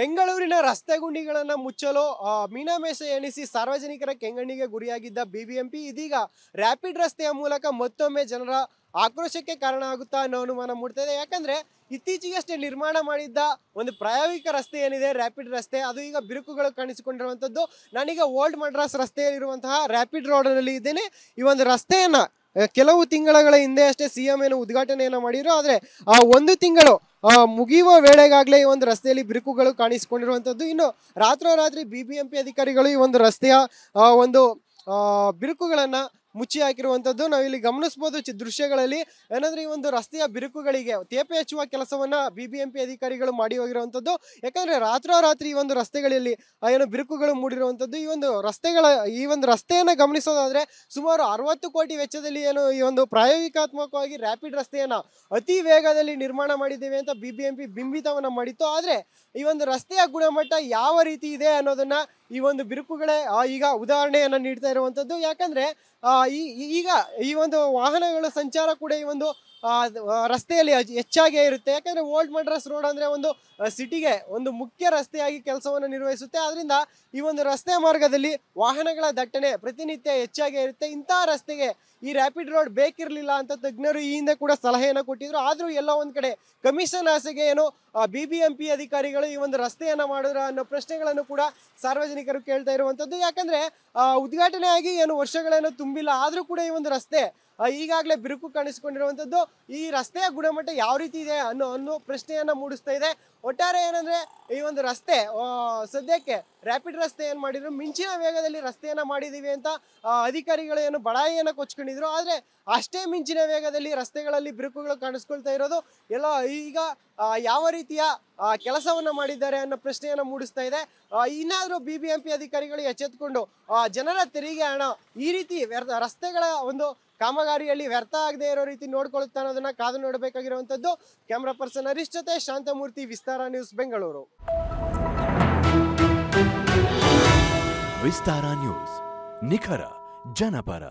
ಬೆಂಗಳೂರಿನ ರಸ್ತೆ ಗುಂಡಿಗಳನ್ನು ಮುಚ್ಚಲು ಮೀನಾಮೇಷ ಎಣಿಸಿ ಸಾರ್ವಜನಿಕರ ಕೆಂಗಣ್ಣಿಗೆ ಗುರಿಯಾಗಿದ್ದ ಬಿ ಬಿ ಪಿ ಇದೀಗ ರ್ಯಾಪಿಡ್ ರಸ್ತೆಯ ಮೂಲಕ ಮತ್ತೊಮ್ಮೆ ಜನರ ಆಕ್ರೋಶಕ್ಕೆ ಕಾರಣ ಆಗುತ್ತಾ ಅನ್ನೋ ಅನುಮಾನ ಮೂಡ್ತಾ ಯಾಕಂದರೆ ಯಾಕಂದ್ರೆ ಇತ್ತೀಚೆಗಷ್ಟೇ ನಿರ್ಮಾಣ ಮಾಡಿದ್ದ ಒಂದು ಪ್ರಾಯೋಗಿಕ ರಸ್ತೆ ಏನಿದೆ ರ್ಯಾಪಿಡ್ ರಸ್ತೆ ಅದು ಈಗ ಬಿರುಕುಗಳು ಕಾಣಿಸಿಕೊಂಡಿರುವಂಥದ್ದು ನಾನೀಗ ಓಲ್ಡ್ ಮಡ್ರಾಸ್ ರಸ್ತೆಯಲ್ಲಿರುವಂತಹ ರ್ಯಾಪಿಡ್ ರೋಡ್ನಲ್ಲಿ ಇದ್ದೇನೆ ಈ ಒಂದು ರಸ್ತೆಯನ್ನು ಕೆಲವು ತಿಂಗಳ ಹಿಂದೆ ಅಷ್ಟೇ ಸಿ ಎಂ ಏನು ಉದ್ಘಾಟನೆಯನ್ನು ಮಾಡಿದ್ರು ಆದರೆ ಆ ಒಂದು ತಿಂಗಳು ಮುಗಿಯುವ ವೇಳೆಗಾಗಲೇ ಈ ಒಂದು ರಸ್ತೆಯಲ್ಲಿ ಬಿರುಕುಗಳು ಕಾಣಿಸಿಕೊಂಡಿರುವಂಥದ್ದು ಇನ್ನು ರಾತ್ರೋರಾತ್ರಿ ಬಿ ಬಿ ಎಂ ಪಿ ಅಧಿಕಾರಿಗಳು ಈ ಒಂದು ರಸ್ತೆಯ ಒಂದು ಬಿರುಕುಗಳನ್ನು ಮುಚ್ಚಿ ಹಾಕಿರುವಂಥದ್ದು ನಾವಿಲ್ಲಿ ಗಮನಿಸಬಹುದು ದೃಶ್ಯಗಳಲ್ಲಿ ಏನಂದ್ರೆ ಈ ಒಂದು ರಸ್ತೆಯ ಬಿರುಕುಗಳಿಗೆ ತೇಪೆ ಹಚ್ಚುವ ಕೆಲಸವನ್ನ ಬಿಬಿಎಂಪಿ ಅಧಿಕಾರಿಗಳು ಮಾಡಿ ಹೋಗಿರುವಂಥದ್ದು ಯಾಕಂದ್ರೆ ರಾತ್ರೋರಾತ್ರಿ ಈ ಒಂದು ರಸ್ತೆಗಳಲ್ಲಿ ಏನು ಬಿರುಕುಗಳು ಮೂಡಿರುವಂಥದ್ದು ಈ ಒಂದು ರಸ್ತೆಗಳ ಈ ಒಂದು ರಸ್ತೆಯನ್ನು ಗಮನಿಸೋದಾದ್ರೆ ಸುಮಾರು ಅರವತ್ತು ಕೋಟಿ ವೆಚ್ಚದಲ್ಲಿ ಏನು ಈ ಒಂದು ಪ್ರಾಯೋಗಿಕಾತ್ಮಕವಾಗಿ ರ್ಯಾಪಿಡ್ ರಸ್ತೆಯನ್ನ ಅತಿ ವೇಗದಲ್ಲಿ ನಿರ್ಮಾಣ ಮಾಡಿದ್ದೇವೆ ಅಂತ ಬಿಬಿಎಂಪಿ ಬಿಂಬಿತವನ್ನ ಮಾಡಿತ್ತು ಆದರೆ ಈ ಒಂದು ರಸ್ತೆಯ ಗುಣಮಟ್ಟ ಯಾವ ರೀತಿ ಇದೆ ಅನ್ನೋದನ್ನ ಈ ಒಂದು ಬಿರುಕುಗಳೇ ಈಗ ಉದಾಹರಣೆಯನ್ನ ನೀಡ್ತಾ ಇರುವಂತದ್ದು ಯಾಕಂದ್ರೆ ಈ ಈಗ ಈ ಒಂದು ವಾಹನಗಳ ಸಂಚಾರ ಕೂಡ ಈ ಒಂದು ರಸ್ತೆಯಲ್ಲಿ ಹೆಚ್ಚಾಗೇ ಇರುತ್ತೆ ಯಾಕಂದರೆ ಓಲ್ಡ್ ಮಡ್ರಾಸ್ ರೋಡ್ ಅಂದರೆ ಒಂದು ಸಿಟಿಗೆ ಒಂದು ಮುಖ್ಯ ರಸ್ತೆಯಾಗಿ ಕೆಲಸವನ್ನು ನಿರ್ವಹಿಸುತ್ತೆ ಆದ್ದರಿಂದ ಈ ಒಂದು ರಸ್ತೆ ಮಾರ್ಗದಲ್ಲಿ ವಾಹನಗಳ ದಟ್ಟಣೆ ಪ್ರತಿನಿತ್ಯ ಹೆಚ್ಚಾಗೇ ಇರುತ್ತೆ ಇಂತಹ ರಸ್ತೆಗೆ ಈ ರ್ಯಾಪಿಡ್ ರೋಡ್ ಬೇಕಿರಲಿಲ್ಲ ಅಂತ ತಜ್ಞರು ಈ ಹಿಂದೆ ಕೂಡ ಸಲಹೆಯನ್ನು ಕೊಟ್ಟಿದ್ರು ಆದರೂ ಎಲ್ಲ ಒಂದು ಕಡೆ ಕಮಿಷನ್ ಆಸೆಗೆ ಏನು ಬಿ ಬಿ ಎಂ ಪಿ ಅಧಿಕಾರಿಗಳು ಈ ಒಂದು ರಸ್ತೆಯನ್ನು ಮಾಡಿದ್ರ ಅನ್ನೋ ಪ್ರಶ್ನೆಗಳನ್ನು ಕೂಡ ಸಾರ್ವಜನಿಕರು ಕೇಳ್ತಾ ಇರುವಂಥದ್ದು ಯಾಕಂದರೆ ಉದ್ಘಾಟನೆ ಆಗಿ ಏನು ವರ್ಷಗಳೇನು ತುಂಬಿಲ್ಲ ಆದರೂ ಕೂಡ ಈ ಒಂದು ರಸ್ತೆ ಈಗಾಗಲೇ ಬಿರುಕು ಕಾಣಿಸಿಕೊಂಡಿರುವಂಥದ್ದು ಈ ರಸ್ತೆಯ ಗುಣಮಟ್ಟ ಯಾವ ರೀತಿ ಇದೆ ಅನ್ನೋ ಅನ್ನೋ ಪ್ರಶ್ನೆಯನ್ನು ಮೂಡಿಸ್ತಾ ಇದೆ ಒಟ್ಟಾರೆ ಏನಂದರೆ ಈ ಒಂದು ರಸ್ತೆ ಸದ್ಯಕ್ಕೆ ರ್ಯಾಪಿಡ್ ರಸ್ತೆ ಏನು ಮಾಡಿದ್ರು ಮಿಂಚಿನ ವೇಗದಲ್ಲಿ ರಸ್ತೆಯನ್ನು ಮಾಡಿದ್ದೀವಿ ಅಂತ ಅಧಿಕಾರಿಗಳು ಏನು ಬಡಾಯಿಯನ್ನು ಕೊಚ್ಕೊಂಡಿದ್ರು ಆದರೆ ಅಷ್ಟೇ ಮಿಂಚಿನ ವೇಗದಲ್ಲಿ ರಸ್ತೆಗಳಲ್ಲಿ ಬಿರುಕುಗಳು ಕಾಣಿಸ್ಕೊಳ್ತಾ ಇರೋದು ಎಲ್ಲ ಈಗ ಯಾವ ರೀತಿಯ ಕೆಲಸವನ್ನು ಮಾಡಿದ್ದಾರೆ ಅನ್ನೋ ಪ್ರಶ್ನೆಯನ್ನು ಮೂಡಿಸ್ತಾ ಇದೆ ಇನ್ನಾದರೂ ಬಿ ಬಿ ಎಂ ಪಿ ಅಧಿಕಾರಿಗಳು ಎಚ್ಚೆತ್ಕೊಂಡು ಜನರ ತೆರಿಗೆ ಹಣ ಈ ರೀತಿ ರಸ್ತೆಗಳ ಒಂದು ಕಾಮಗಾರಿಯಲ್ಲಿ ವ್ಯರ್ಥ ಆಗದೆ ಇರೋ ರೀತಿ ನೋಡ್ಕೊಳ್ಳುತ್ತಾ ಅನ್ನೋದನ್ನ ಕಾದು ನೋಡಬೇಕಾಗಿರುವಂತದ್ದು ಕ್ಯಾಮ್ರಾ ಪರ್ಸನ್ ಹರೀಶ್ ಜೊತೆ ಶಾಂತಮೂರ್ತಿ ವಿಸ್ತಾರ ನ್ಯೂಸ್ ಬೆಂಗಳೂರು ವಿಸ್ತಾರ ನ್ಯೂಸ್ ನಿಖರ ಜನಪರ